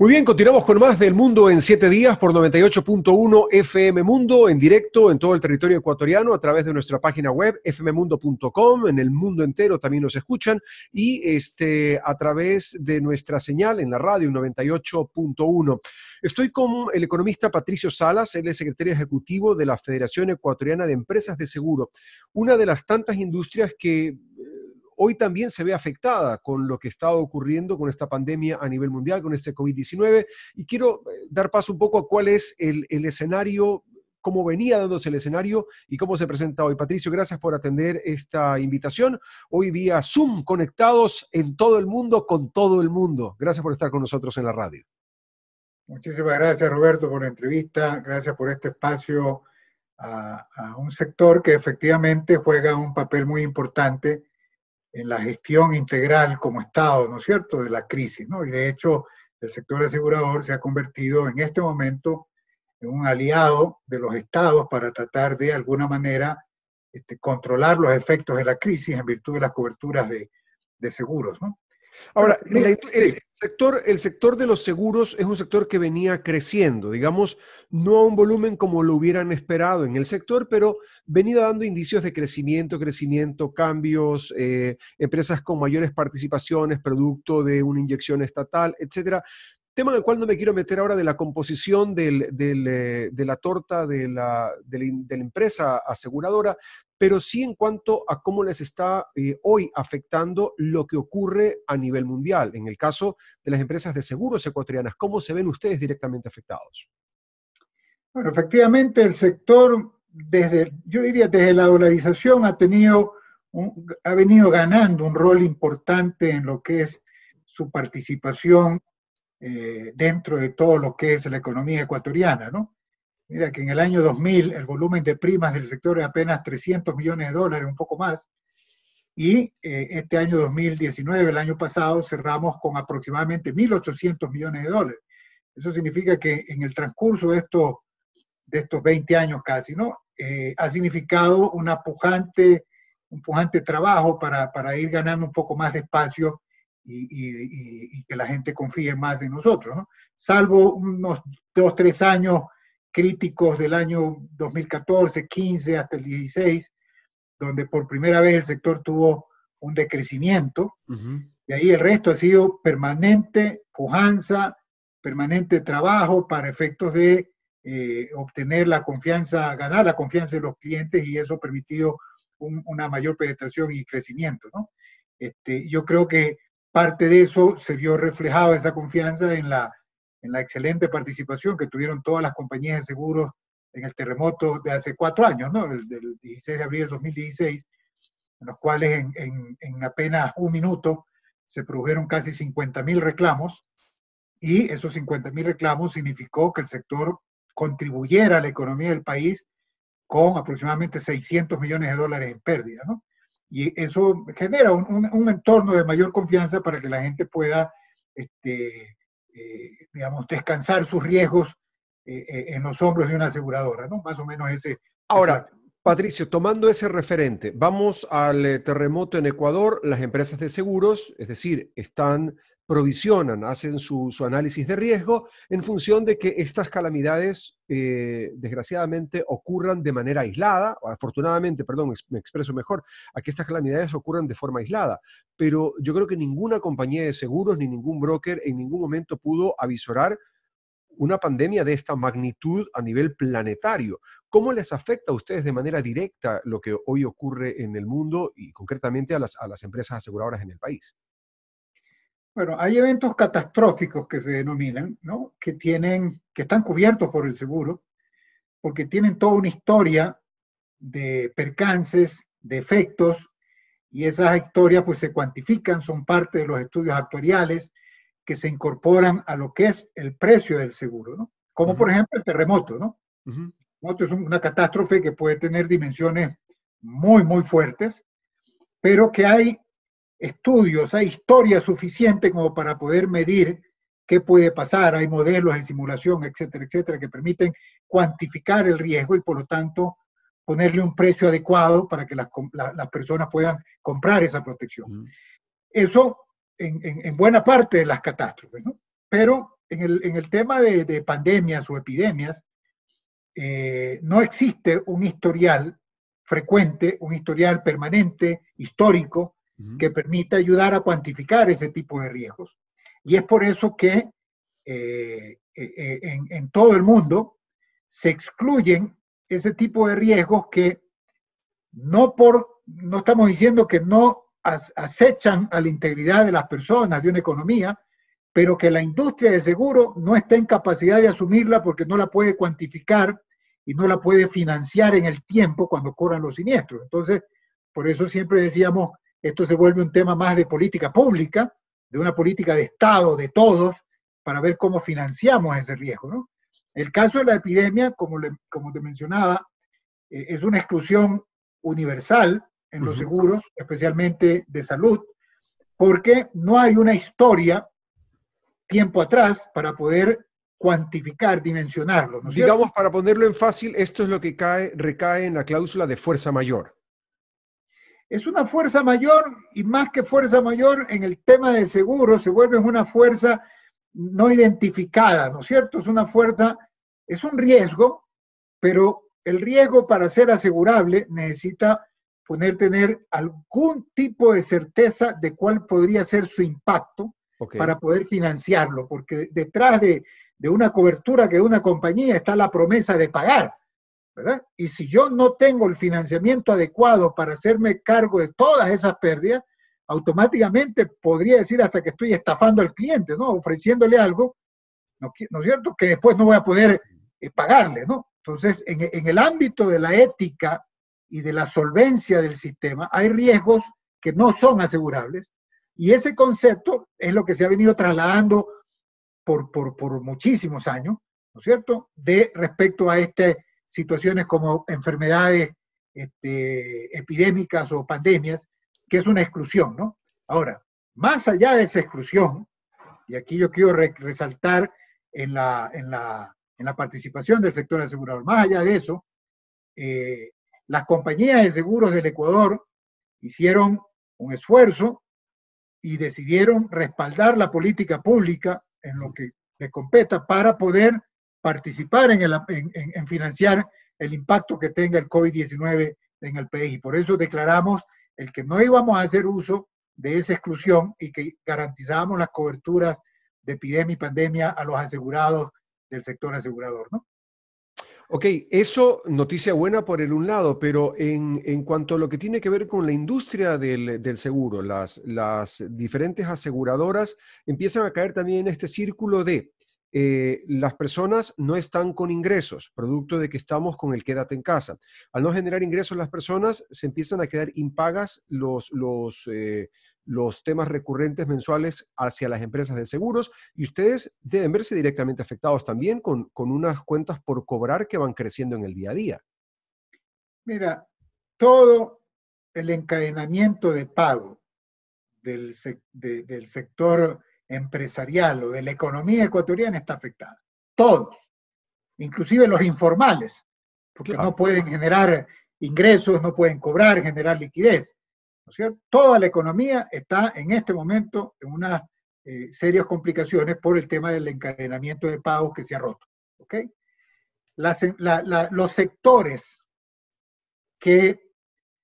Muy bien, continuamos con más del Mundo en siete días por 98.1 FM Mundo, en directo en todo el territorio ecuatoriano a través de nuestra página web fmmundo.com, en el mundo entero también nos escuchan y este, a través de nuestra señal en la radio 98.1. Estoy con el economista Patricio Salas, él es secretario ejecutivo de la Federación Ecuatoriana de Empresas de Seguro, una de las tantas industrias que hoy también se ve afectada con lo que está ocurriendo con esta pandemia a nivel mundial, con este COVID-19. Y quiero eh, dar paso un poco a cuál es el, escenario cómo venía dándose el escenario y cómo se presenta hoy. Patricio, gracias por atender esta invitación. Hoy vía Zoom, conectados en todo el mundo, con todo el mundo. Gracias por estar con nosotros en la radio. Muchísimas gracias, Roberto, por la entrevista. Gracias por este espacio a un sector que efectivamente juega un papel muy importante en la gestión integral como Estado, ¿no es cierto?, de la crisis, ¿no? Y de hecho, el sector asegurador se ha convertido en este momento en un aliado de los Estados para tratar de alguna manera este, controlar los efectos de la crisis en virtud de las coberturas de, de seguros, ¿no? Ahora, el, sector, el sector de los seguros es un sector que venía creciendo, digamos, no a un volumen como lo hubieran esperado en el sector, pero venía dando indicios de crecimiento, crecimiento, cambios, eh, empresas con mayores participaciones, producto de una inyección estatal, etcétera. Tema en el cual no me quiero meter ahora de la composición eh, de la torta de la, empresa aseguradora, pero sí en cuanto a cómo les está eh, hoy afectando lo que ocurre a nivel mundial, en el caso de las empresas de seguros ecuatorianas. ¿Cómo se ven ustedes directamente afectados? Bueno, efectivamente el sector, desde, yo diría desde la dolarización, ha tenido ha venido ganando un rol importante en lo que es su participación eh, dentro de todo lo que es la economía ecuatoriana, ¿no? Mira que en el año 2000 el volumen de primas del sector era apenas 300 millones de dólares, un poco más, y eh, este año 2019, el año pasado, cerramos con aproximadamente 1.800 millones de dólares. Eso significa que en el transcurso de estos, de estos 20 años casi, ¿no? Eh, ha significado una pujante, un pujante trabajo para, para ir ganando un poco más de espacio y, que la gente confíe más en nosotros, ¿no? Salvo unos dos, tres años críticos del año 2014, 15 hasta el 16, donde por primera vez el sector tuvo un decrecimiento. de Y ahí el resto ha sido permanente pujanza, permanente trabajo para efectos de eh, obtener la confianza, ganar la confianza de los clientes y eso ha permitido una mayor penetración y crecimiento. ¿no? Este, yo creo que parte de eso se vio reflejada esa confianza en la, en la excelente participación que tuvieron todas las compañías de seguros en el terremoto de hace cuatro años, ¿no? El del 16 de abril de 2016, en los cuales en, apenas un minuto se produjeron casi 50.000 reclamos y esos 50.000 reclamos significó que el sector contribuyera a la economía del país con aproximadamente 600 millones de dólares en pérdidas, ¿no? y eso genera un, entorno de mayor confianza para que la gente pueda, este, eh, digamos, descansar sus riesgos eh, eh, en los hombros de una aseguradora, ¿no? Más o menos ese. Ahora, Patricio, tomando ese referente, vamos al eh, terremoto en Ecuador. Las empresas de seguros, es decir, están provisionan, hacen su, análisis de riesgo en función de que estas calamidades, eh, desgraciadamente, ocurran de manera aislada, afortunadamente, perdón, me expreso mejor, a que estas calamidades ocurran de forma aislada. Pero yo creo que ninguna compañía de seguros ni ningún broker en ningún momento pudo avisorar una pandemia de esta magnitud a nivel planetario. ¿Cómo les afecta a ustedes de manera directa lo que hoy ocurre en el mundo y concretamente a las, empresas aseguradoras en el país? Bueno, hay eventos catastróficos que se denominan, que, tienen, que están cubiertos por el seguro, porque tienen toda una historia de percances, de efectos, y esas historias pues se cuantifican, son parte de los estudios actuariales, que se incorporan a lo que es el precio del seguro, ¿no? Como por ejemplo el terremoto, ¿no? es una catástrofe que puede tener dimensiones muy, muy fuertes, pero que hay estudios, hay historia suficiente como para poder medir qué puede pasar, hay modelos de simulación, etcétera, etcétera, que permiten cuantificar el riesgo y por lo tanto ponerle un precio adecuado para que las, personas puedan comprar esa protección. Eso en, buena parte de las catástrofes, ¿no? Pero en el, en el tema de, de, pandemias o epidemias, eh, no existe un historial frecuente, un historial permanente, histórico, que permita ayudar a cuantificar ese tipo de riesgos. Y es por eso que eh, eh, en, en todo el mundo se excluyen ese tipo de riesgos que no por, no estamos diciendo que no acechan a la integridad de las personas, de una economía, pero que la industria de seguro no está en capacidad de asumirla porque no la puede cuantificar y no la puede financiar en el tiempo cuando corran los siniestros. Entonces, por eso siempre decíamos, esto se vuelve un tema más de política pública, de una política de Estado, de todos, para ver cómo financiamos ese riesgo. El caso de la epidemia, como, como te mencionaba, eh, es una exclusión universal en los seguros, especialmente de salud, porque no hay una historia tiempo atrás para poder cuantificar, dimensionarlo. ¿no Digamos, para ponerlo en fácil, esto es lo que cae, recae en la cláusula de fuerza mayor. Es una fuerza mayor y más que fuerza mayor en el tema de seguros, se vuelve una fuerza no identificada, ¿no es cierto? Es una fuerza, es un riesgo, pero el riesgo para ser asegurable necesita poner tener algún tipo de certeza de cuál podría ser su impacto para poder financiarlo, porque detrás de, de una cobertura que una compañía está la promesa de pagar, ¿verdad? Y si yo no tengo el financiamiento adecuado para hacerme cargo de todas esas pérdidas, automáticamente podría decir hasta que estoy estafando al cliente, ¿no? Ofreciéndole algo, ¿no, es cierto? Que después no voy a poder eh, pagarle, ¿no? Entonces, en, en, el ámbito de la ética y de la solvencia del sistema, hay riesgos que no son asegurables y ese concepto es lo que se ha venido trasladando por, muchísimos años, ¿no es cierto?, de respecto a estas situaciones como enfermedades este, epidémicas o pandemias, que es una exclusión, ¿no? Ahora, más allá de esa exclusión, y aquí yo quiero resaltar en la, en, la, en la participación del sector asegurador, más allá de eso, eh, las compañías de seguros del Ecuador hicieron un esfuerzo y decidieron respaldar la política pública en lo que les competa para poder participar en, en, financiar el impacto que tenga el COVID-19 en el país. Y por eso declaramos el que no íbamos a hacer uso de esa exclusión y que garantizábamos las coberturas de epidemia y pandemia a los asegurados del sector asegurador, ¿no? Ok, eso noticia buena por el un lado, pero en, en cuanto a lo que tiene que ver con la industria del, seguro, las, las diferentes aseguradoras empiezan a caer también en este círculo de eh, las personas no están con ingresos, producto de que estamos con el quédate en casa. Al no generar ingresos, las personas se empiezan a quedar impagas los, los, eh, los temas recurrentes mensuales hacia las empresas de seguros y ustedes deben verse directamente afectados también con, unas cuentas por cobrar que van creciendo en el día a día. Mira, todo el encadenamiento de pago del, del sector empresarial o de la economía ecuatoriana está afectada. Todos, inclusive los informales, porque no pueden generar ingresos, no pueden cobrar, generar liquidez. ¿no Toda la economía está en este momento en unas eh, serias complicaciones por el tema del encadenamiento de pagos que se ha roto. ¿okay? Em, los sectores que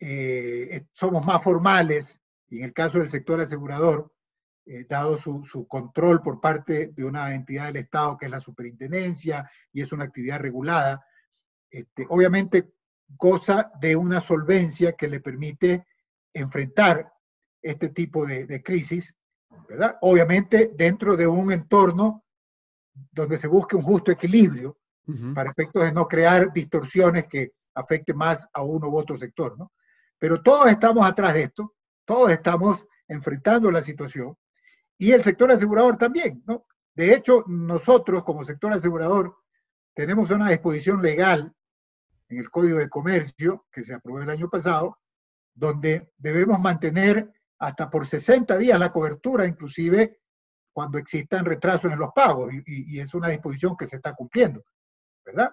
eh, somos más formales, y en el caso del sector asegurador, eh, dado su, su, control por parte de una entidad del Estado que es la superintendencia y es una actividad regulada, este, obviamente goza de una solvencia que le permite enfrentar este tipo de, crisis, ¿verdad? Obviamente dentro de un entorno donde se busque un justo equilibrio para efectos de no crear distorsiones que afecten más a uno u otro sector, ¿no? Pero todos estamos atrás de esto, todos estamos enfrentando la situación y el sector asegurador también, ¿no? De hecho, nosotros como sector asegurador tenemos una disposición legal en el Código de Comercio que se aprobó el año pasado, donde debemos mantener hasta por 60 días la cobertura, inclusive cuando existan retrasos en los pagos, y, es una disposición que se está cumpliendo, ¿verdad?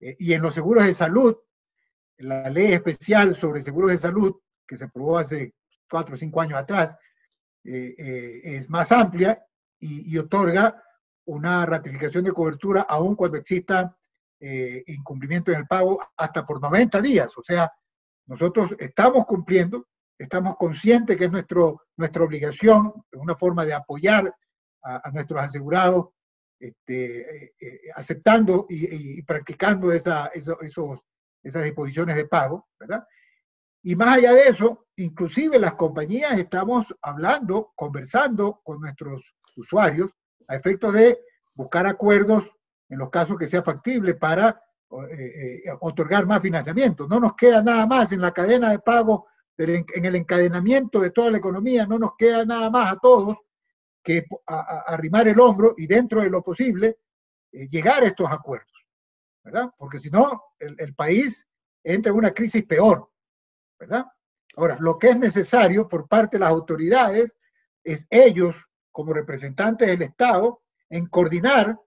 Eh, y en los seguros de salud, la ley especial sobre seguros de salud, que se aprobó hace cuatro o cinco años atrás, eh, eh, es más amplia y, otorga una ratificación de cobertura aun cuando exista eh, incumplimiento en el pago hasta por 90 días. O sea, nosotros estamos cumpliendo, estamos conscientes que es nuestro, nuestra obligación, una forma de apoyar a, nuestros asegurados, este, aceptando y, practicando esas disposiciones de pago, ¿verdad? Y más allá de eso, inclusive las compañías estamos hablando, conversando con nuestros usuarios a efecto de buscar acuerdos en los casos que sea factible para eh, eh, otorgar más financiamiento. No nos queda nada más en la cadena de pago, en el encadenamiento de toda la economía, no nos queda nada más a todos que arrimar el hombro y dentro de lo posible eh, llegar a estos acuerdos, ¿verdad? Porque si no, el país entra en una crisis peor ¿verdad? Ahora, lo que es necesario por parte de las autoridades es ellos, como representantes del Estado, en coordinar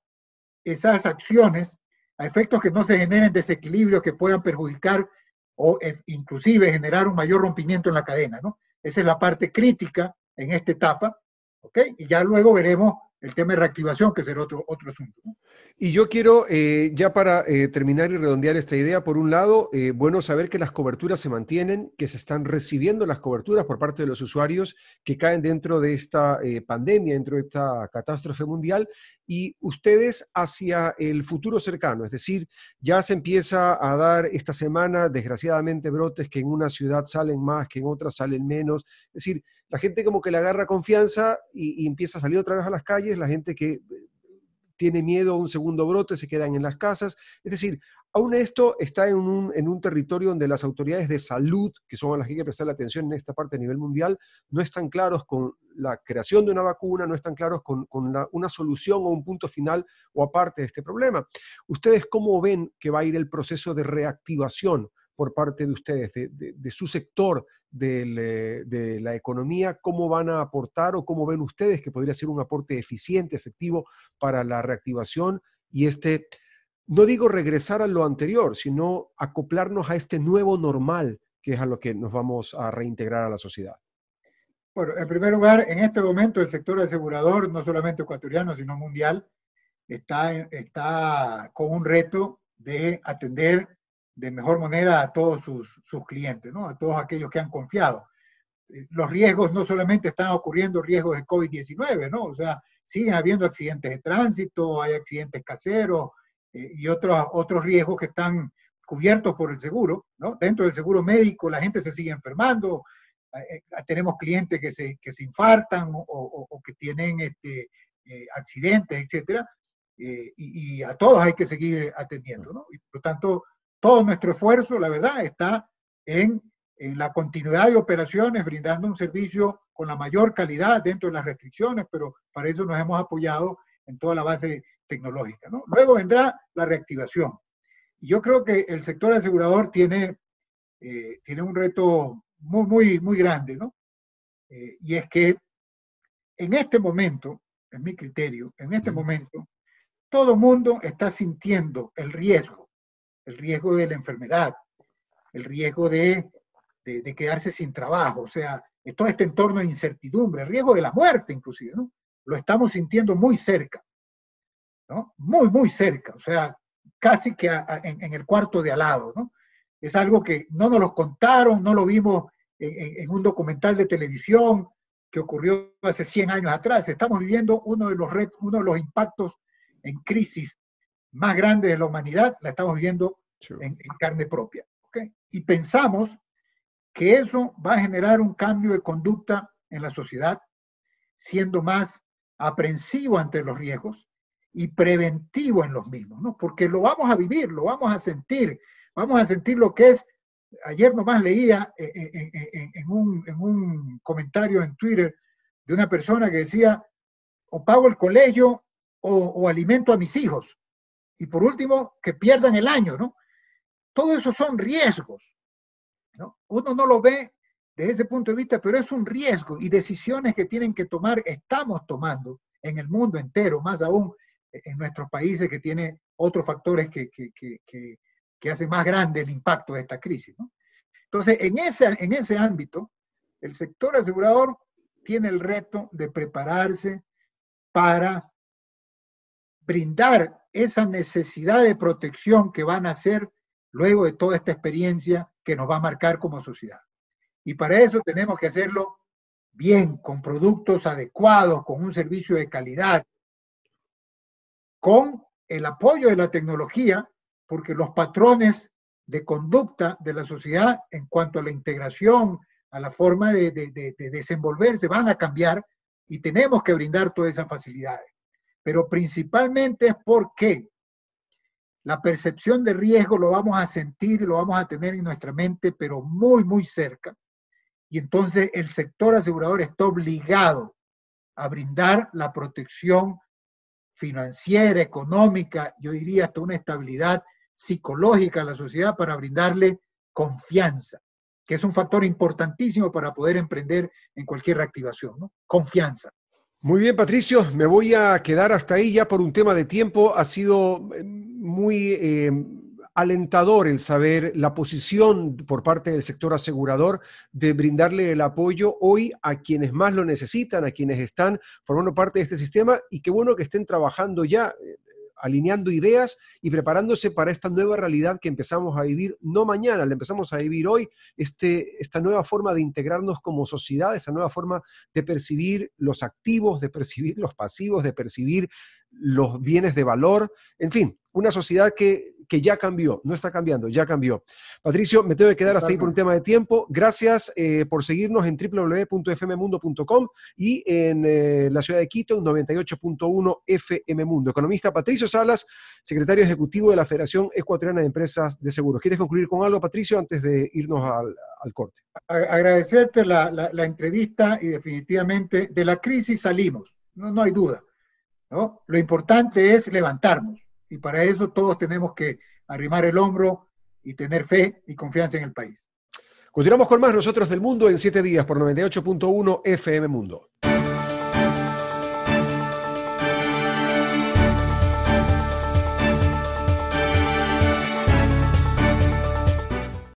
esas acciones a efectos que no se generen desequilibrios que puedan perjudicar o eh, inclusive generar un mayor rompimiento en la cadena, ¿no? Esa es la parte crítica en esta etapa, ¿ok? Y ya luego veremos el tema de reactivación, que será otro, otro asunto. Y yo quiero, eh, ya para eh, terminar y redondear esta idea, por un lado, eh, bueno saber que las coberturas se mantienen, que se están recibiendo las coberturas por parte de los usuarios que caen dentro de esta pandemia, dentro de esta catástrofe mundial, y ustedes hacia el futuro cercano, es decir, ya se empieza a dar esta semana, desgraciadamente, brotes que en una ciudad salen más, que en otra salen menos, es decir, la gente como que le agarra confianza y, empieza a salir otra vez a las calles, la gente que eh, tiene miedo a un segundo brote, se quedan en las casas, es decir, Aún esto está en un, territorio donde las autoridades de salud, que son las que hay que prestar la atención en esta parte a nivel mundial, no están claros con la creación de una vacuna, no están claros con, una solución o un punto final o aparte de este problema. ¿Ustedes cómo ven que va a ir el proceso de reactivación por parte de ustedes, de, su sector eh, de la economía? ¿Cómo van a aportar o cómo ven ustedes que podría ser un aporte eficiente, efectivo para la reactivación y este no digo regresar a lo anterior, sino acoplarnos a este nuevo normal que es a lo que nos vamos a reintegrar a la sociedad? Bueno, en primer lugar, en este momento el sector asegurador, no solamente ecuatoriano, sino mundial, está, está con un reto de atender de mejor manera a todos sus, clientes, ¿no? a todos aquellos que han confiado. Eh, los riesgos no solamente están ocurriendo riesgos de COVID-19, ¿no? O sea, siguen habiendo accidentes de tránsito, hay accidentes caseros, eh, y otros, otros riesgos que están cubiertos por el seguro, ¿no? Dentro del seguro médico la gente se sigue enfermando, eh, eh, ah, tenemos clientes que se, que se infartan o, que tienen este, accidentes, etcétera, y, a todos hay que seguir atendiendo, ¿no? Y por lo tanto, todo nuestro esfuerzo, la verdad, está en, en la continuidad de operaciones, brindando un servicio con la mayor calidad dentro de las restricciones, pero para eso nos hemos apoyado en toda la base tecnológica. Luego vendrá la reactivación. yo creo que el sector asegurador tiene, eh, tiene un reto muy, muy, muy grande, eh, y es que en este momento, en mi criterio, en este momento, todo mundo está sintiendo el riesgo, el riesgo de la enfermedad, el riesgo de, quedarse sin trabajo, o sea, todo este entorno de incertidumbre, el riesgo de la muerte inclusive, Lo estamos sintiendo muy cerca. Muy, muy cerca, o sea, casi que en, el cuarto de al lado, ¿no? Es algo que no nos lo contaron, no lo vimos en, un documental de televisión que ocurrió hace 100 años atrás. Estamos viviendo uno de los, uno de los impactos en crisis más grandes de la humanidad, la estamos viviendo en, carne propia. ¿okay? Y pensamos que eso va a generar un cambio de conducta en la sociedad, siendo más aprensivo ante los riesgos, y preventivo en los mismos, ¿no? Porque lo vamos a vivir, lo vamos a sentir, vamos a sentir lo que es. Ayer nomás leía e, e, e, en, un, en un, comentario en Twitter de una persona que decía, o pago el colegio o, o alimento a mis hijos. Y por último, que pierdan el año, ¿no? Todo eso son riesgos. ¿no? Uno no lo ve desde ese punto de vista, pero es un riesgo y decisiones que tienen que tomar, estamos tomando en el mundo entero, más aún en nuestros países que tiene otros factores que, hacen más grande el impacto de esta crisis. Entonces, en ese, en ese ámbito, el sector asegurador tiene el reto de prepararse para brindar esa necesidad de protección que van a hacer luego de toda esta experiencia que nos va a marcar como sociedad. Y para eso tenemos que hacerlo bien, con productos adecuados, con un servicio de calidad, con el apoyo de la tecnología, porque los patrones de conducta de la sociedad en cuanto a la integración, a la forma de, desenvolverse, van a cambiar y tenemos que brindar todas esas facilidades. Pero principalmente es porque la percepción de riesgo lo vamos a sentir y lo vamos a tener en nuestra mente, pero muy, muy cerca. Y entonces el sector asegurador está obligado a brindar la protección financiera, económica, yo diría hasta una estabilidad psicológica a la sociedad para brindarle confianza, que es un factor importantísimo para poder emprender en cualquier reactivación, ¿no? Confianza. Muy bien, Patricio, me voy a quedar hasta ahí ya por un tema de tiempo. Ha sido eh, muy eh, alentador el saber la posición por parte del sector asegurador de brindarle el apoyo hoy a quienes más lo necesitan, a quienes están formando parte de este sistema y qué bueno que estén trabajando ya eh, alineando ideas y preparándose para esta nueva realidad que empezamos a vivir, no mañana, la empezamos a vivir hoy, este, esta nueva forma de integrarnos como sociedad, esta nueva forma de percibir los activos, de percibir los pasivos, de percibir los bienes de valor, en fin, una sociedad que, que, ya cambió, no está cambiando, ya cambió. Patricio, me tengo que quedar hasta ahí por un tema de tiempo. Gracias eh, por seguirnos en www.fmmundo.com y en eh, la ciudad de Quito, en 98.1 FM Mundo. Economista Patricio Salas, secretario ejecutivo de la Federación Ecuatoriana de Empresas de Seguros. ¿Quieres concluir con algo, Patricio, antes de irnos al, corte? Agradecerte la, entrevista y definitivamente de la crisis salimos, no hay duda lo importante es levantarnos y para eso todos tenemos que arrimar el hombro y tener fe y confianza en el país. Continuamos con más nosotros del mundo en siete días por 98.1 FM Mundo.